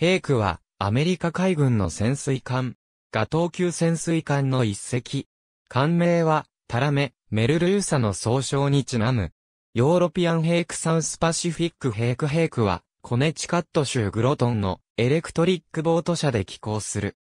ヘイクは、アメリカ海軍の潜水艦、ガトー級潜水艦の一隻。艦名は、タラメ、メルルーサの総称にちなむ。ヨーロピアンヘイクサウスパシフィックヘイクヘイクは、コネチカット州グロトンのエレクトリックボート社で寄港する。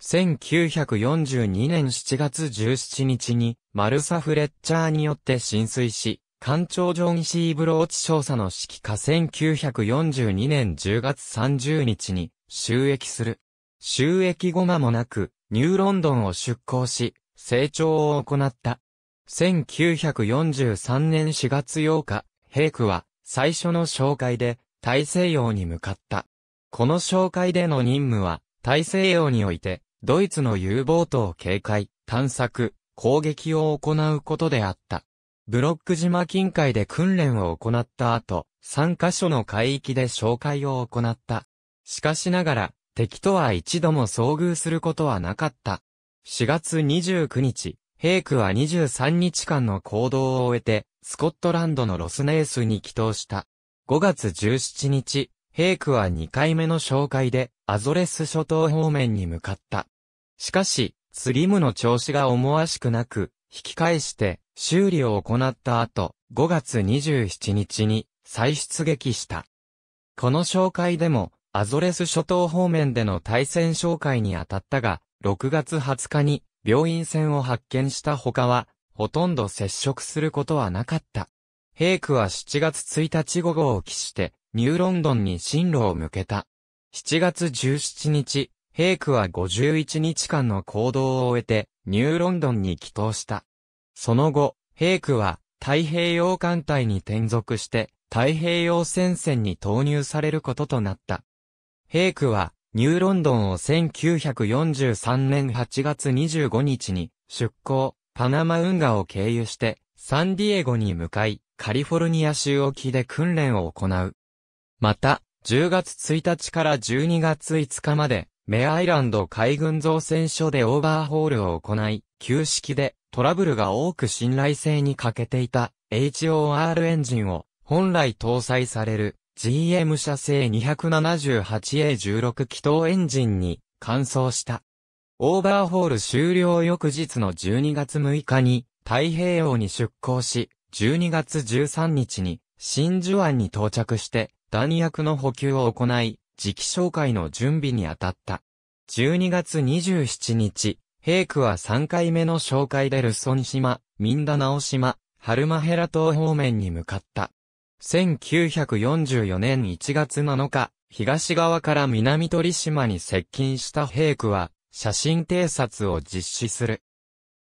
1942年7月17日に、マルサ・フレッチャーによって浸水し、艦長ジョン・シー・ブローチ少佐の指揮下1942年10月30日に収益する。収益後間もなく、ニューロンドンを出港し、成長を行った。1943年4月8日、ヘイクは最初の紹介で大西洋に向かった。この紹介での任務は大西洋においてドイツの U ボートを警戒、探索、攻撃を行うことであった。ブロック島近海で訓練を行った後、3カ所の海域で紹介を行った。しかしながら、敵とは一度も遭遇することはなかった。4月29日、ヘイクは23日間の行動を終えて、スコットランドのロスネースに帰投した。5月17日、ヘイクは2回目の紹介で、アゾレス諸島方面に向かった。しかし、スリムの調子が思わしくなく、引き返して、修理を行った後、5月27日に再出撃した。この紹介でも、アゾレス諸島方面での対戦紹介に当たったが、6月20日に病院船を発見した他は、ほとんど接触することはなかった。ヘイクは7月1日午後を期して、ニューロンドンに進路を向けた。7月17日、ヘイクは51日間の行動を終えて、ニューロンドンに帰投した。その後、平区は太平洋艦隊に転属して太平洋戦線に投入されることとなった。平区はニューロンドンを1943年8月25日に出港、パナマ運河を経由してサンディエゴに向かい、カリフォルニア州沖で訓練を行う。また、10月1日から12月5日まで、メアイランド海軍造船所でオーバーホールを行い、旧式でトラブルが多く信頼性に欠けていた HOR エンジンを本来搭載される GM 社製 278A16 気筒エンジンに換装した。オーバーホール終了翌日の12月6日に太平洋に出港し、12月13日に真珠湾に到着して弾薬の補給を行い、時期紹介の準備に当たった。12月27日、平区は3回目の紹介でルソン島、ミンダナオ島、ハルマヘラ島方面に向かった。1944年1月7日、東側から南鳥島に接近した平区は、写真偵察を実施する。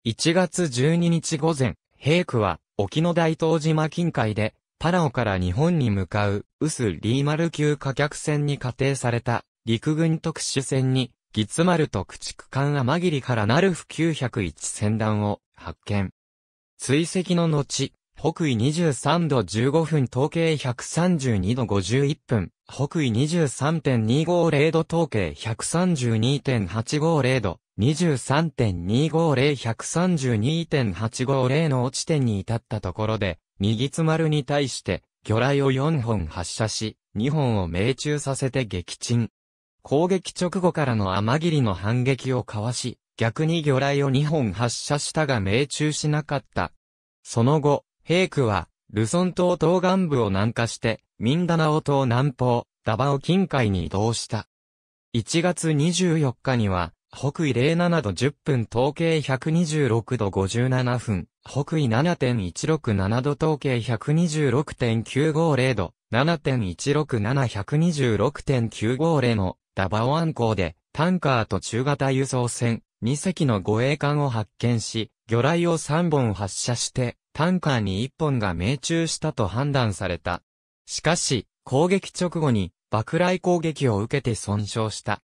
1月12日午前、平区は、沖の大東島近海で、パラオから日本に向かう、ウス・リーマル級貨客船に仮定された、陸軍特殊船に、ギツマルと駆逐艦天霧からナルフ901船団を発見。追跡の後、北緯23度15分統計132度51分、北緯23.250度統計132.850度、23.250132.850の落ち点に至ったところで、右津丸に対して、魚雷を4本発射し、2本を命中させて撃沈。攻撃直後からの雨霧の反撃をかわし、逆に魚雷を2本発射したが命中しなかった。その後、平区は、ルソン島東岸部を南下して、ミンダナオ島南方、ダバオ近海に移動した。1月24日には、北緯07度10分統計126度57分、北緯7.167度統計126.950度、7.167126.950のったアン港で、タンカーと中型輸送船、2隻の護衛艦を発見し、魚雷を3本発射して、タンカーに1本が命中したと判断された。しかし、攻撃直後に、爆雷攻撃を受けて損傷した。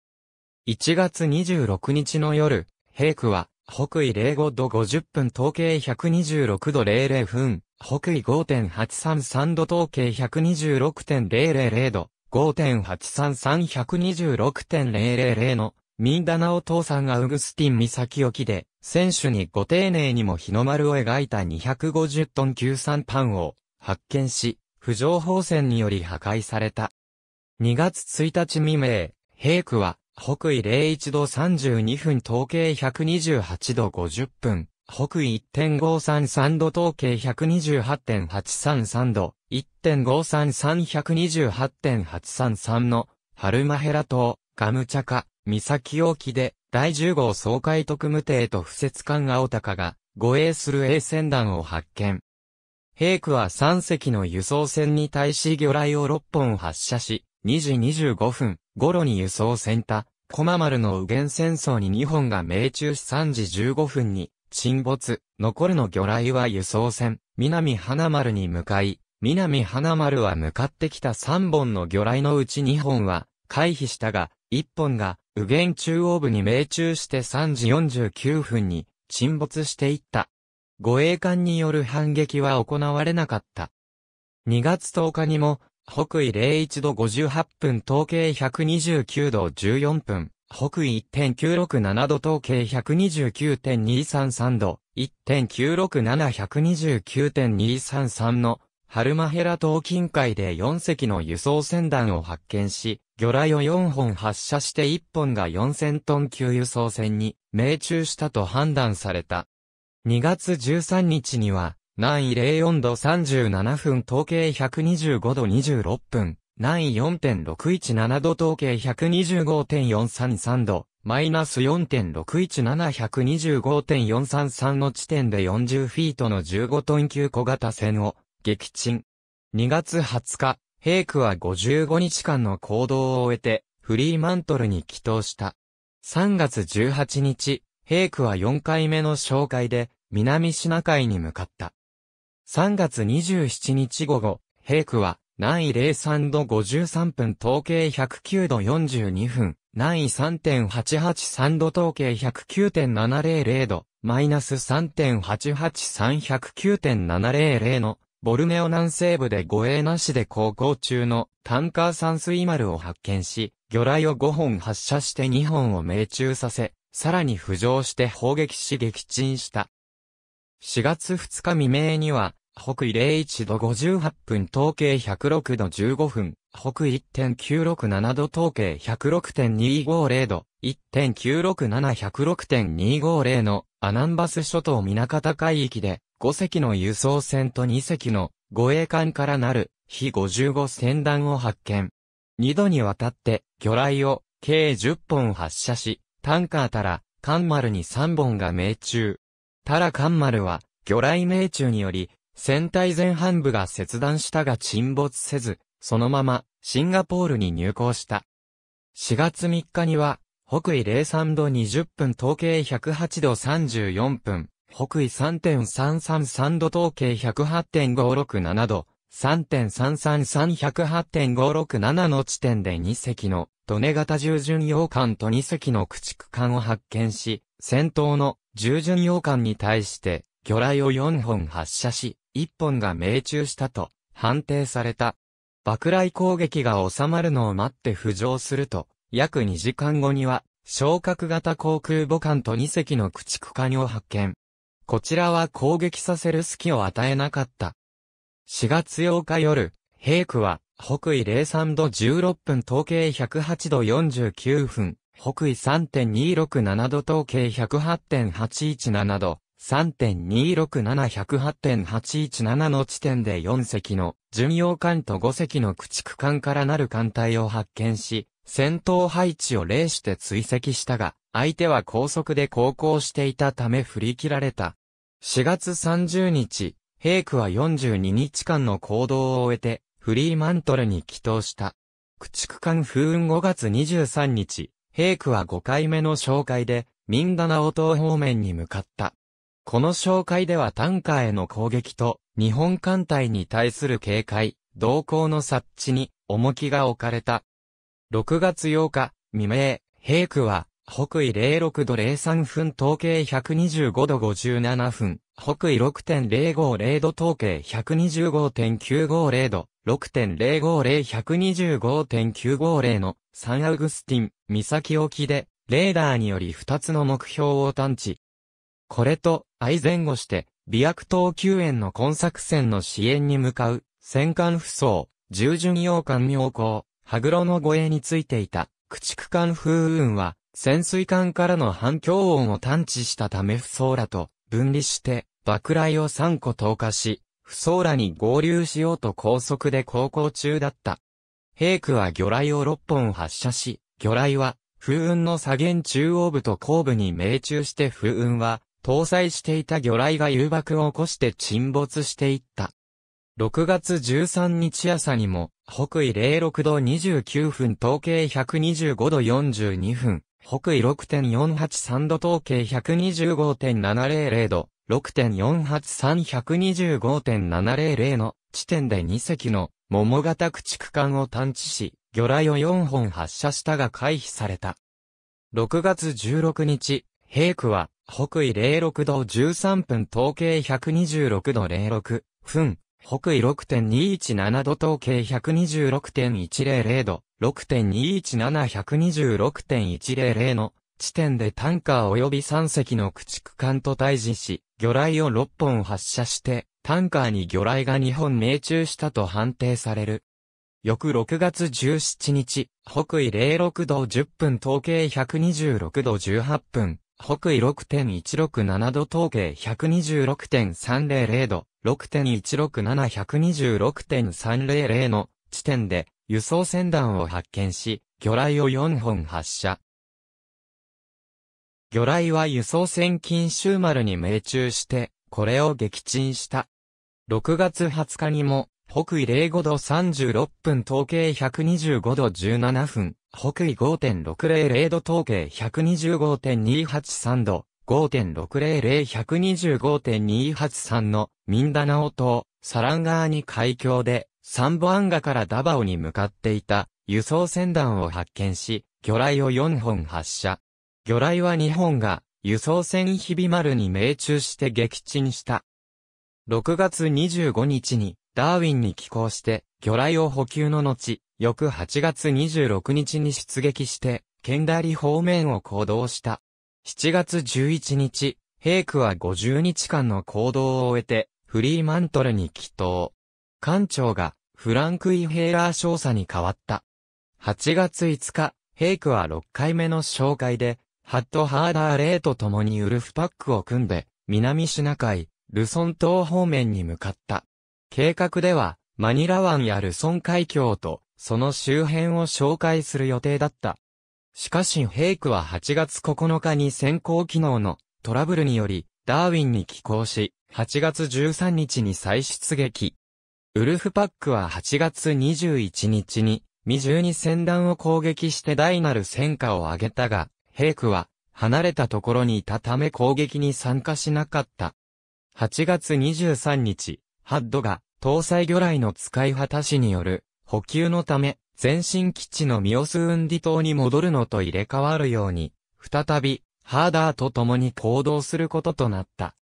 1月26日の夜、平区は、北緯05度50分統計126度00分、北緯5.833度統計126.000度、5.833-126.000のミンダナオさんアウグスティン岬沖で、選手にご丁寧にも日の丸を描いた250トン級産パンを発見し、浮上砲戦により破壊された。2月1日未明、平区は北緯01度32分統計128度50分、北緯1.533度統計128.833度、1.533128.833の、春マヘラ島、ガムチャカ、岬沖で、第10号総海特務艇と不設艦青鷹が、護衛する衛船団を発見。兵区は3隻の輸送船に対し魚雷を6本発射し、2時25分頃に輸送船た、コマ丸の右舷戦争に2本が命中し3時15分に、沈没、残るの魚雷は輸送船、南花丸に向かい、南花丸は向かってきた3本の魚雷のうち2本は回避したが、1本が右舷中央部に命中して3時49分に沈没していった。護衛艦による反撃は行われなかった。2月10日にも、北緯01度58分統計129度14分、北緯1.967度統計129.233度、1.967129.233のハルマヘラ島近海で4隻の輸送船団を発見し、魚雷を4本発射して1本が4000トン級輸送船に命中したと判断された。2月13日には、南緯04度37分統計125度26分、南位4.617度統計125.433度、マイナス4.617125.433の地点で40フィートの15トン級小型船を撃沈。2月20日、ヘイクは55日間の行動を終えて、フリーマントルに帰投した。3月18日、ヘイクは4回目の紹介で、南シナ海に向かった。3月27日午後、ヘイクは、南緯03度53分統計109度42分、南緯3.883度統計109.700度、マイナス3.88309.700の、ボルネオ南西部で護衛なしで航行中のタンカー山水丸を発見し、魚雷を5本発射して2本を命中させ、さらに浮上して砲撃し撃沈した。4月2日未明には、北緯01度58分、統計106度15分、北緯1.967度、統計106.250度、1.967106.250のアナンバス諸島港海域で、5隻の輸送船と2隻の護衛艦からなる、非55船団を発見。2度にわたって、魚雷を計10本発射し、タンカーたら、マルに3本が命中。たらマルは、魚雷命中により、船体前半部が切断したが沈没せず、そのままシンガポールに入港した。4月3日には、北緯03度20分統計108度34分、北緯3.333度統計108.567度、3.333108.567の地点で2隻の、ドネ型従順洋艦と2隻の駆逐艦を発見し、戦闘の従順洋艦に対して、魚雷を4本発射し、一本が命中したと判定された。爆雷攻撃が収まるのを待って浮上すると、約2時間後には、昇格型航空母艦と2隻の駆逐艦を発見。こちらは攻撃させる隙を与えなかった。4月8日夜、平区は、北緯03度16分統計108度49分、北緯3.267度統計108.817度、3.267108.817の地点で4隻の巡洋艦と5隻の駆逐艦からなる艦隊を発見し、戦闘配置を例して追跡したが、相手は高速で航行していたため振り切られた。4月30日、ヘイクは42日間の行動を終えて、フリーマントルに帰投した。駆逐艦風雲5月23日、ヘイクは5回目の紹介で、ミンダナオ島方面に向かった。この紹介では単価への攻撃と、日本艦隊に対する警戒、動向の察知に、重きが置かれた。6月8日、未明、平区は、北緯06度03分統計125度57分、北緯6.050度統計125.950度、6.050125.950のサンアウグスティン岬沖でレーダーにより2つの目標を探知。これと、相前後して、美薬島救援の今作戦の支援に向かう、戦艦不装、従順洋艦妙高、羽黒の護衛についていた、駆逐艦風雲は、潜水艦からの反響音を探知したため不装らと分離して、爆雷を3個投下し、不装らに合流しようと高速で航行中だった。平区は魚雷を6本発射し、魚雷は、風雲の左舷中央部と後部に命中して風雲は、搭載していた魚雷が誘爆を起こして沈没していった。6月13日朝にも、北緯06度29分統計125度42分、北緯6.483度統計125.700度、6.483125.700の地点で2隻の桃型駆逐艦を探知し、魚雷を4本発射したが回避された。6月16日、平区は、北緯06度13分統計126度06分、北緯6.217度統計126.100度、6.217126.100の地点でタンカー及び3隻の駆逐艦と対峙し、魚雷を6本発射して、タンカーに魚雷が2本命中したと判定される。翌6月17日、北緯06度10分統計126度18分、北緯6.167度統計126.300度、6.167126.300の地点で輸送船団を発見し、魚雷を4本発射。魚雷は輸送船金州丸に命中して、これを撃沈した。6月20日にも、北緯05度36分統計125度17分、北緯5.600度統計125.283度、5.600-125.283のミンダナオ島、サランガーニ海峡で、サンボアンガからダバオに向かっていた輸送船団を発見し、魚雷を4本発射。魚雷は2本が輸送船ひび丸に命中して撃沈した。6月25日にダーウィンに寄港して魚雷を補給の後、翌8月26日に出撃して、ケンダリ方面を行動した。7月11日、平区は50日間の行動を終えて、フリーマントルに帰島。艦長が、フランク・イ・ヘイラー少佐に変わった。8月5日、平区は6回目の紹介で、ハット・ハーダー・レイと共にウルフパックを組んで、南シナ海、ルソン島方面に向かった。計画では、マニラ湾やルソン海峡と、その周辺を紹介する予定だった。しかしヘイクは8月9日に先行機能のトラブルにより、ダーウィンに寄港し、8月13日に再出撃。ウルフパックは8月21日に、未中に戦団を攻撃して大なる戦果を上げたが、ヘイクは離れたところにいたため攻撃に参加しなかった。8月23日、ハッドが搭載魚雷の使い果たしによる補給のため、前進基地のミオスウンディ島に戻るのと入れ替わるように、再び、ハーダーと共に行動することとなった。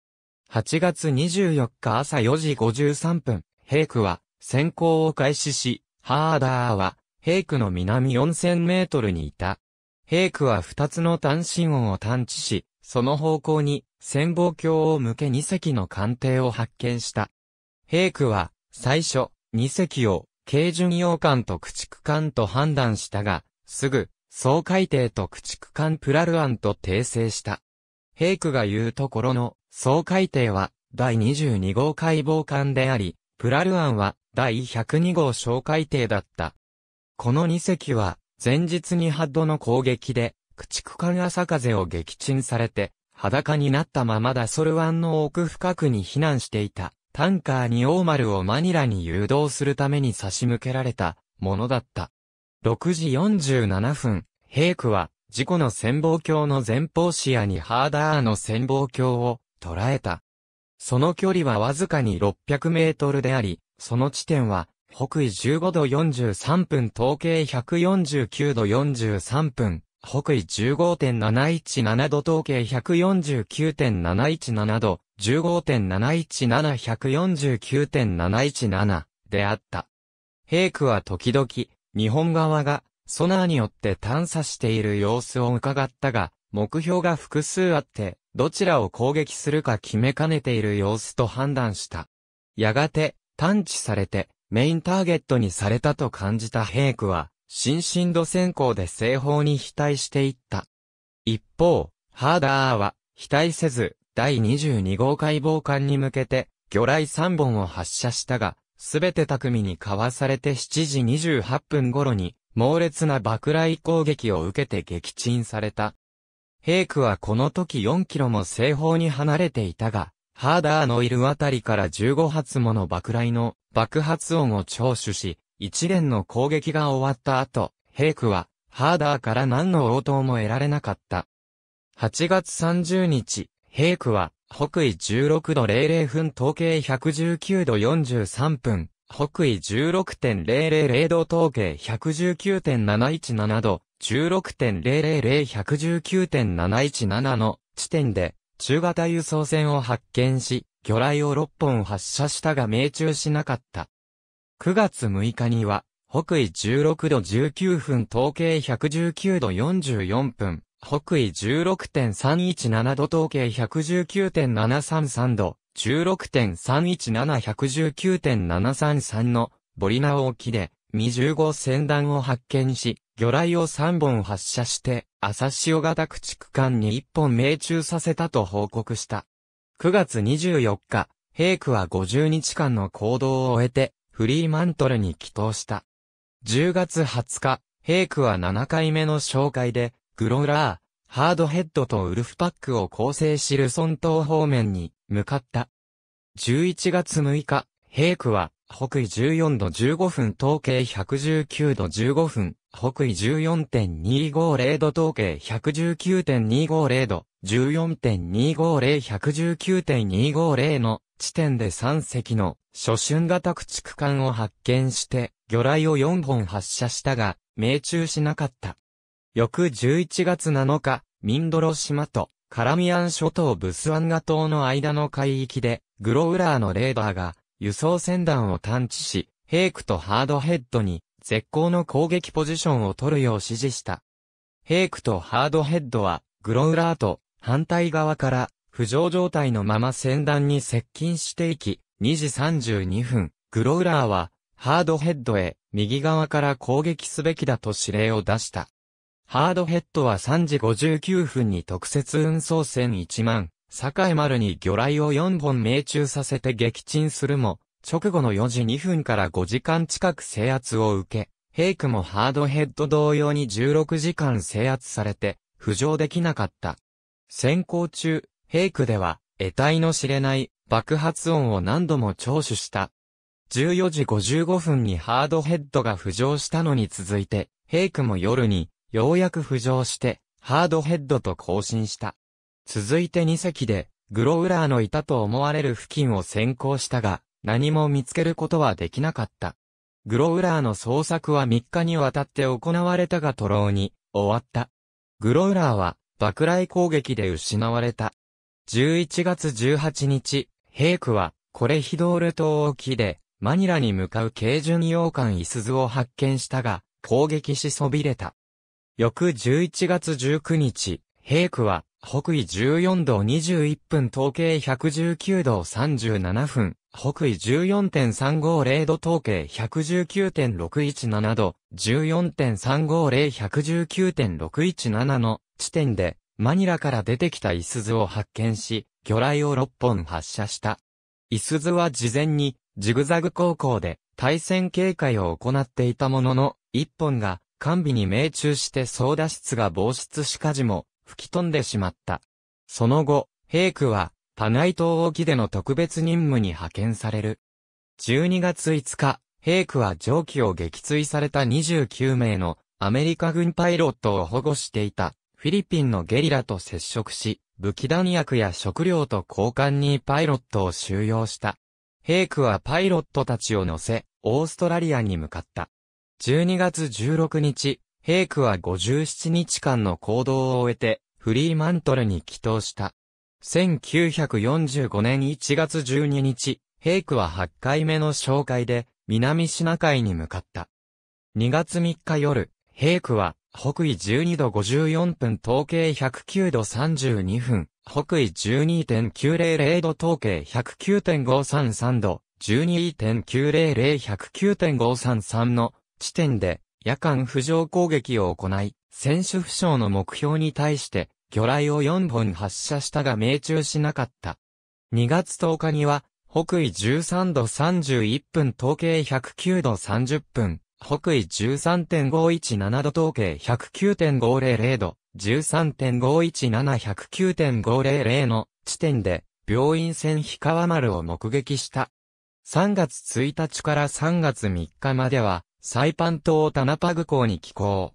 8月24日朝4時53分、ヘイクは先行を開始し、ハーダーはヘイクの南4000メートルにいた。ヘイクは2つの単身音を探知し、その方向に潜望鏡を向け2隻の艦艇を発見した。平区は、最初、二隻を、軽巡洋艦と駆逐艦と判断したが、すぐ、総海艇と駆逐艦プラルアンと訂正した。平区が言うところの、総海艇は、第22号解剖艦であり、プラルアンは、第102号小海艇だった。この2隻は、前日にハッドの攻撃で、駆逐艦朝風を撃沈されて、裸になったままダソルンの奥深くに避難していた。タンカーにオーマルをマニラに誘導するために差し向けられたものだった。6時47分、ヘイクは事故の潜望鏡の前方視野にハーダーの潜望鏡を捉えた。その距離はわずかに600メートルであり、その地点は北緯15度43分統計149度43分、北緯15.717度統計149.717度、15.717149.717であった。ヘイクは時々、日本側がソナーによって探査している様子を伺ったが、目標が複数あって、どちらを攻撃するか決めかねている様子と判断した。やがて、探知されて、メインターゲットにされたと感じたヘイクは、新進度先行で西方に期対していった。一方、ハーダーは、期対せず、第22号解剖艦に向けて、魚雷3本を発射したが、すべて匠にかわされて7時28分頃に、猛烈な爆雷攻撃を受けて撃沈された。ヘイクはこの時4キロも西方に離れていたが、ハーダーのいるあたりから15発もの爆雷の爆発音を聴取し、一連の攻撃が終わった後、ヘイクは、ハーダーから何の応答も得られなかった。8月30日、平区は、北緯16度00分統計119度43分、北緯16.000度統計119.717度、1 6 0 0 0 1 1 9 7 1 7の地点で、中型輸送船を発見し、魚雷を6本発射したが命中しなかった。9月6日には、北緯16度19分統計119度44分、北緯16.317度統計119.733度、16.317119.733のボリナオ沖で、未15船団を発見し、魚雷を3本発射して、朝潮型駆逐艦に1本命中させたと報告した。9月24日、ヘイクは50日間の行動を終えて、フリーマントルに帰投した。10月20日、ヘイクは7回目の紹介で、グローラー、ハードヘッドとウルフパックを構成しルソン島方面に向かった。11月6日、ヘイクは北緯14度15分統計119度15分、北緯14.250度統計119.250度、14.250119.250の地点で3隻の初春型駆逐艦を発見して、魚雷を4本発射したが、命中しなかった。翌11月7日、ミンドロ島とカラミアン諸島ブスワンガ島の間の海域で、グロウラーのレーダーが輸送船団を探知し、ヘイクとハードヘッドに絶好の攻撃ポジションを取るよう指示した。ヘイクとハードヘッドは、グロウラーと反対側から浮上状態のまま船団に接近していき、2時32分、グロウラーは、ハードヘッドへ、右側から攻撃すべきだと指令を出した。ハードヘッドは3時59分に特設運送船1万、栄丸に魚雷を4本命中させて撃沈するも、直後の4時2分から5時間近く制圧を受け、ヘイクもハードヘッド同様に16時間制圧されて、浮上できなかった。先行中、ヘイクでは、得体の知れない爆発音を何度も聴取した。14時55分にハードヘッドが浮上したのに続いて、ヘイクも夜にようやく浮上して、ハードヘッドと交信した。続いて2隻で、グロウラーのいたと思われる付近を先行したが、何も見つけることはできなかった。グロウラーの捜索は3日にわたって行われたが徒労に、終わった。グロウラーは、爆雷攻撃で失われた。11月18日、ヘイクは、コレヒドール島沖で、マニラに向かう軽巡洋艦イスズを発見したが、攻撃しそびれた。翌11月19日、平区は、北緯14度21分統計119度37分、北緯14.350度統計119.617度、14.350119.617の地点で、マニラから出てきたイスズを発見し、魚雷を6本発射した。イスズは事前に、ジグザグ航行で、対戦警戒を行っていたものの、1本が、完備に命中して操舵室が防湿し火事も吹き飛んでしまった。その後、平区は、パナイ島沖での特別任務に派遣される。12月5日、平区は蒸気を撃墜された29名のアメリカ軍パイロットを保護していたフィリピンのゲリラと接触し、武器弾薬や食料と交換にパイロットを収容した。平区はパイロットたちを乗せ、オーストラリアに向かった。12月16日、ヘイクは57日間の行動を終えて、フリーマントルに帰投した。1945年1月12日、ヘイクは8回目の紹介で、南シナ海に向かった。2月3日夜、ヘイクは、北緯12度54分統計109度32分、北緯12.900度統計109.533度、12.900、109.533の地点で夜間浮上攻撃を行い、選手負傷の目標に対して、魚雷を4本発射したが命中しなかった。2月10日には、北緯13度31分統計109度30分、北緯13.517度統計109.500度、13.517109.500の地点で、病院船氷川丸を目撃した。3月1日から3月3日までは、サイパン島タナパグ港に寄港。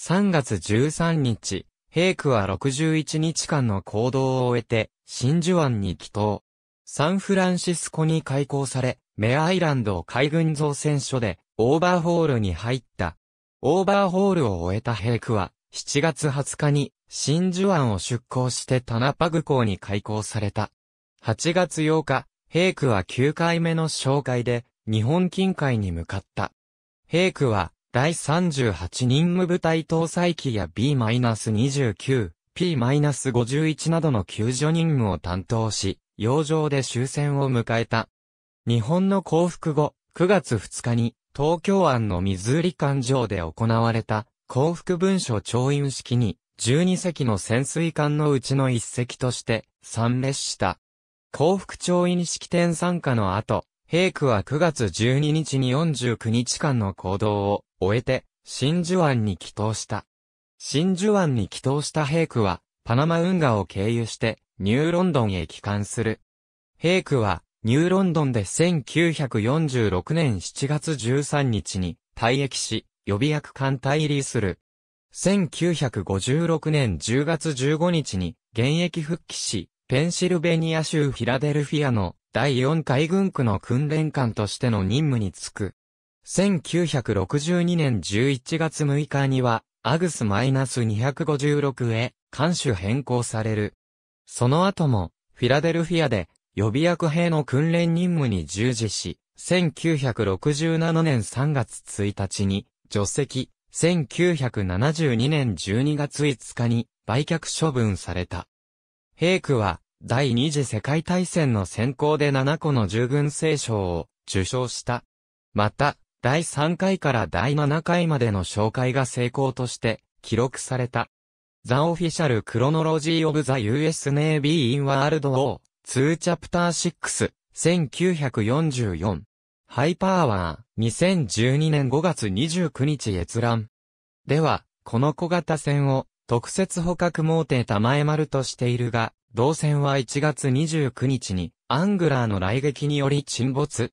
3月13日、イクは61日間の行動を終えて、真珠湾に帰島。サンフランシスコに開港され、メアイランド海軍造船所で、オーバーホールに入った。オーバーホールを終えたイクは、7月20日に、真珠湾を出港してタナパグ港に開港された。8月8日、イクは9回目の紹介で、日本近海に向かった。平区は、第38任務部隊搭載機や B-29、P-51 などの救助任務を担当し、洋上で終戦を迎えた。日本の降伏後、9月2日に、東京湾の水り艦上で行われた、降伏文書調印式に、12隻の潜水艦のうちの1隻として、参列した。降伏調印式典参加の後、平区は9月12日に49日間の行動を終えて、真珠湾に帰投した。真珠湾に帰投した平区は、パナマ運河を経由して、ニューロンドンへ帰還する。平区は、ニューロンドンで1946年7月13日に退役し、予備役艦隊入りする。1956年10月15日に現役復帰し、ペンシルベニア州フィラデルフィアの第4海軍区の訓練官としての任務に就く。1962年11月6日には、アグス -256 へ、艦首変更される。その後も、フィラデルフィアで、予備役兵の訓練任務に従事し、1967年3月1日に、除籍、1972年12月5日に、売却処分された。兵区は、第二次世界大戦の先行で7個の従軍聖賞を受賞した。また、第3回から第7回までの紹介が成功として記録された。ザ・オフィシャル・クロノロジー・オブ・ザ・ US Navy in World War 2チャプター6 1944ハイパーワー2012年5月29日閲覧。では、この小型船を特設捕獲網たまえ丸としているが、同線は1月29日に、アングラーの来撃により沈没。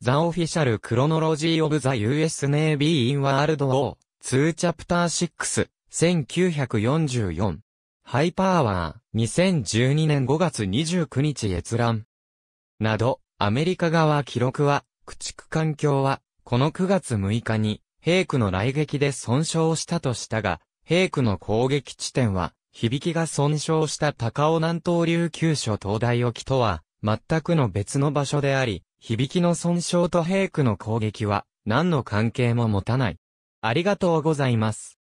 The Official Chronology of the US Navy in World War 2 a p t e r 6、1944。ハイパーワー、2012年5月29日閲覧。など、アメリカ側記録は、駆逐艦橋は、この9月6日に、兵区の来撃で損傷したとしたが、兵区の攻撃地点は、響が損傷した高尾南東琉球所東大沖とは、全くの別の場所であり、響の損傷と平区の攻撃は、何の関係も持たない。ありがとうございます。